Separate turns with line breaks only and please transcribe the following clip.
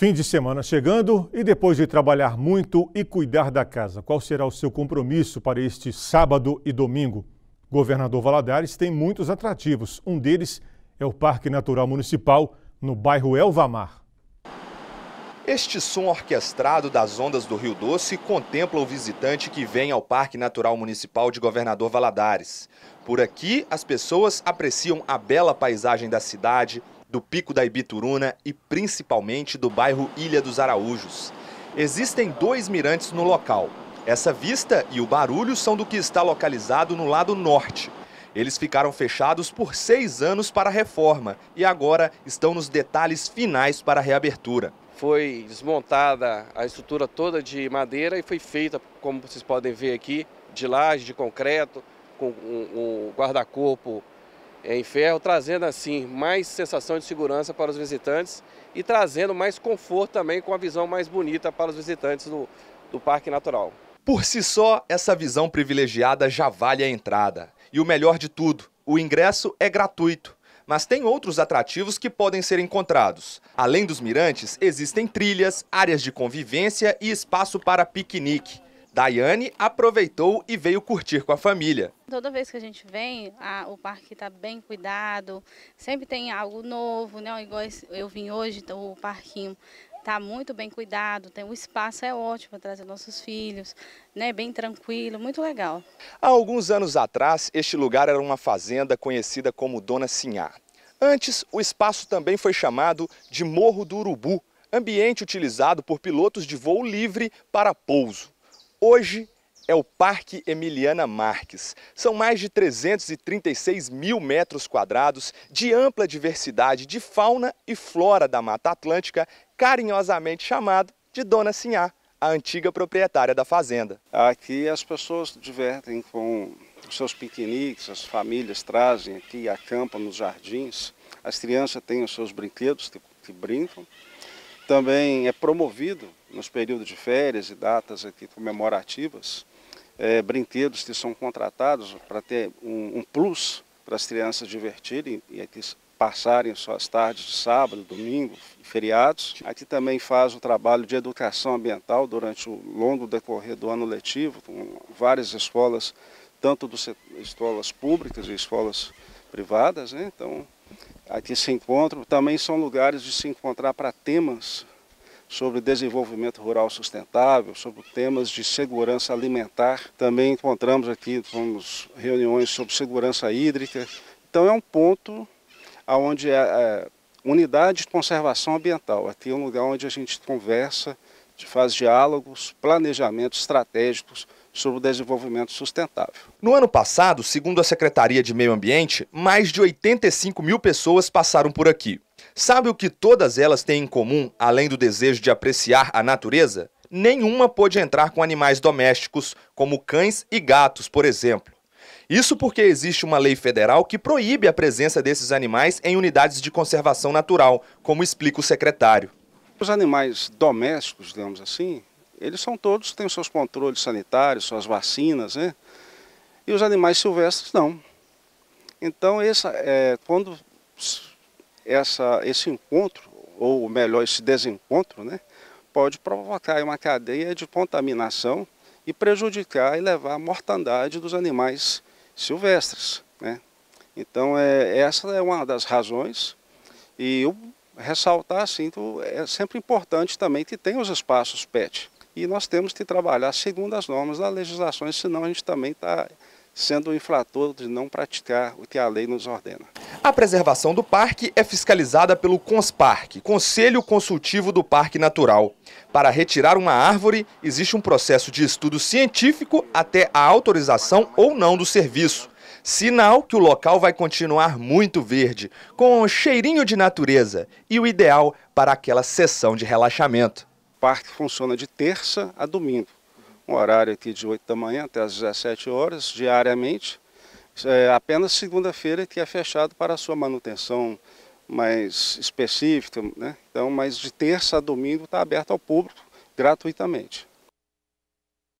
Fim de semana chegando e depois de trabalhar muito e cuidar da casa, qual será o seu compromisso para este sábado e domingo? Governador Valadares tem muitos atrativos. Um deles é o Parque Natural Municipal, no bairro Elvamar. Este som orquestrado das ondas do Rio Doce contempla o visitante que vem ao Parque Natural Municipal de Governador Valadares. Por aqui, as pessoas apreciam a bela paisagem da cidade, do Pico da Ibituruna e principalmente do bairro Ilha dos Araújos. Existem dois mirantes no local. Essa vista e o barulho são do que está localizado no lado norte. Eles ficaram fechados por seis anos para a reforma e agora estão nos detalhes finais para a reabertura. Foi desmontada a estrutura toda de madeira e foi feita, como vocês podem ver aqui, de laje, de concreto, com um, um guarda-corpo é, em ferro, trazendo assim mais sensação de segurança para os visitantes e trazendo mais conforto também com a visão mais bonita para os visitantes do, do Parque Natural. Por si só, essa visão privilegiada já vale a entrada. E o melhor de tudo, o ingresso é gratuito. Mas tem outros atrativos que podem ser encontrados. Além dos mirantes, existem trilhas, áreas de convivência e espaço para piquenique. Daiane aproveitou e veio curtir com a família.
Toda vez que a gente vem, a, o parque está bem cuidado, sempre tem algo novo, né? Igual eu vim hoje, então o parquinho está muito bem cuidado, tem o um espaço é ótimo para trazer nossos filhos, né? Bem tranquilo, muito legal.
Há alguns anos atrás, este lugar era uma fazenda conhecida como Dona Sinhá. Antes, o espaço também foi chamado de Morro do Urubu, ambiente utilizado por pilotos de voo livre para pouso. Hoje é o Parque Emiliana Marques. São mais de 336 mil metros quadrados de ampla diversidade de fauna e flora da Mata Atlântica, carinhosamente chamado de Dona Sinhá,
a antiga proprietária da fazenda. Aqui as pessoas divertem com seus piqueniques, as famílias trazem aqui, acampam nos jardins, as crianças têm os seus brinquedos que brincam também é promovido nos períodos de férias e datas aqui comemorativas, é, brinquedos que são contratados para ter um, um plus para as crianças divertirem e aqui passarem suas tardes de sábado, domingo, feriados. Aqui também faz o trabalho de educação ambiental durante o longo decorrer do ano letivo, com várias escolas, tanto do, escolas públicas e escolas privadas. Né? Então, Aqui se encontram, também são lugares de se encontrar para temas sobre desenvolvimento rural sustentável, sobre temas de segurança alimentar. Também encontramos aqui vamos, reuniões sobre segurança hídrica. Então é um ponto onde a, é, a é, unidade de conservação ambiental. Aqui é um lugar onde a gente conversa, faz diálogos, planejamentos estratégicos sobre o desenvolvimento sustentável.
No ano passado, segundo a Secretaria de Meio Ambiente, mais de 85 mil pessoas passaram por aqui. Sabe o que todas elas têm em comum, além do desejo de apreciar a natureza? Nenhuma pôde entrar com animais domésticos, como cães e gatos, por exemplo. Isso porque existe uma lei federal que proíbe a presença desses animais em unidades de conservação natural, como explica o secretário.
Os animais domésticos, digamos assim, eles são todos, têm seus controles sanitários, suas vacinas, né? E os animais silvestres não. Então, essa, é, quando essa, esse encontro, ou melhor, esse desencontro, né, pode provocar uma cadeia de contaminação e prejudicar e levar à mortandade dos animais silvestres. Né? Então, é, essa é uma das razões. E eu ressaltar, assim, é sempre importante também que tenha os espaços PET. E nós temos que trabalhar segundo as normas da legislação, senão a gente também está sendo um infrator de não praticar o que a lei nos ordena.
A preservação do parque é fiscalizada pelo CONSPARC, Conselho Consultivo do Parque Natural. Para retirar uma árvore, existe um processo de estudo científico até a autorização ou não do serviço. Sinal que o local vai continuar muito verde, com um cheirinho de natureza e o ideal para aquela sessão de relaxamento
parque funciona de terça a domingo. Um horário aqui de 8 da manhã até as 17 horas, diariamente. É apenas segunda-feira que é fechado para a sua manutenção mais específica. Né? Então, mas de terça a domingo está aberto ao público gratuitamente.